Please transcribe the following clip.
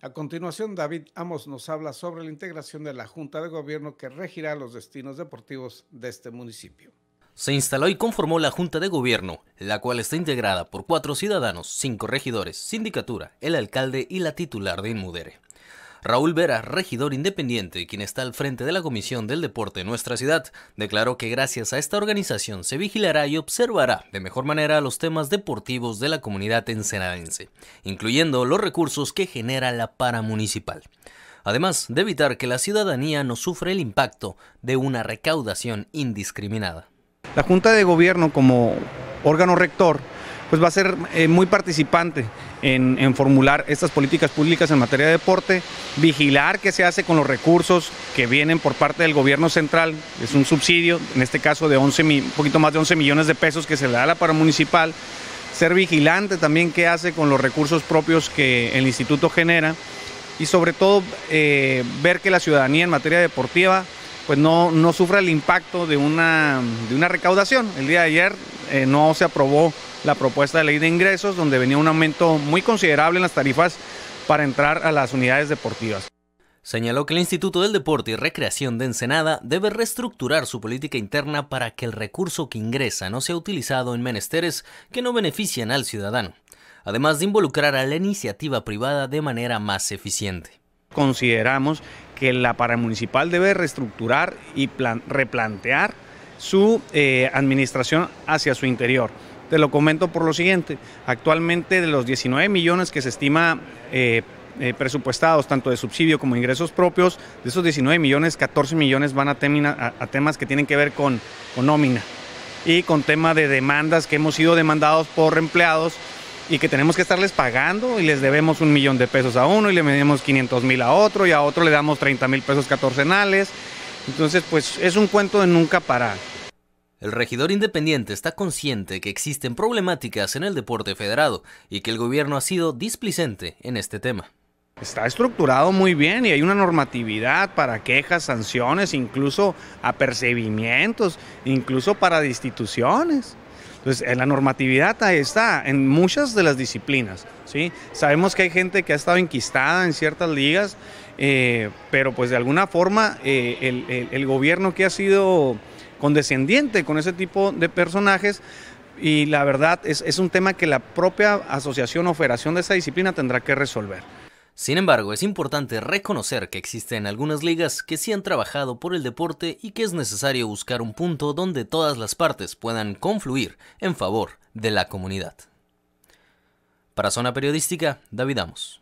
A continuación, David Amos nos habla sobre la integración de la Junta de Gobierno que regirá los destinos deportivos de este municipio. Se instaló y conformó la Junta de Gobierno, la cual está integrada por cuatro ciudadanos, cinco regidores, sindicatura, el alcalde y la titular de Inmudere. Raúl Vera, regidor independiente, quien está al frente de la Comisión del Deporte en nuestra ciudad, declaró que gracias a esta organización se vigilará y observará de mejor manera los temas deportivos de la comunidad ensenadense, incluyendo los recursos que genera la paramunicipal. Además de evitar que la ciudadanía no sufra el impacto de una recaudación indiscriminada. La Junta de Gobierno como órgano rector pues va a ser eh, muy participante en, formular estas políticas públicas en materia de deporte, vigilar qué se hace con los recursos que vienen por parte del gobierno central, es un subsidio, en este caso de 11, un poquito más de 11 millones de pesos que se le da a la municipal, ser vigilante también qué hace con los recursos propios que el instituto genera y sobre todo eh, ver que la ciudadanía en materia deportiva pues no, no sufra el impacto de una, de una recaudación. El día de ayer eh, no se aprobó la propuesta de ley de ingresos, donde venía un aumento muy considerable en las tarifas para entrar a las unidades deportivas. Señaló que el Instituto del Deporte y Recreación de Ensenada debe reestructurar su política interna para que el recurso que ingresa no sea utilizado en menesteres que no benefician al ciudadano, además de involucrar a la iniciativa privada de manera más eficiente. Consideramos que la paramunicipal debe reestructurar y replantear su eh, administración hacia su interior. Te lo comento por lo siguiente, actualmente de los 19 millones que se estima eh, eh, presupuestados, tanto de subsidio como ingresos propios, de esos 19 millones, 14 millones van a, temas que tienen que ver con, nómina y con tema de demandas que hemos sido demandados por empleados y que tenemos que estarles pagando y les debemos un millón de pesos a uno y le medimos 500 mil a otro y a otro le damos 30 mil pesos catorcenales. Entonces, pues es un cuento de nunca para... El regidor independiente está consciente que existen problemáticas en el deporte federado y que el gobierno ha sido displicente en este tema. Está estructurado muy bien y hay una normatividad para quejas, sanciones, incluso apercibimientos, incluso para instituciones. Entonces, eh, la normatividad ahí está en muchas de las disciplinas. ¿sí? Sabemos que hay gente que ha estado enquistada en ciertas ligas, eh, pero pues de alguna forma eh, el, gobierno que ha sido condescendiente con ese tipo de personajes. Y la verdad es, es un tema que la propia asociación o federación de esa disciplina tendrá que resolver. Sin embargo, es importante reconocer que existen algunas ligas que sí han trabajado por el deporte y que es necesario buscar un punto donde todas las partes puedan confluir en favor de la comunidad. Para Zona Periodística, David Amos.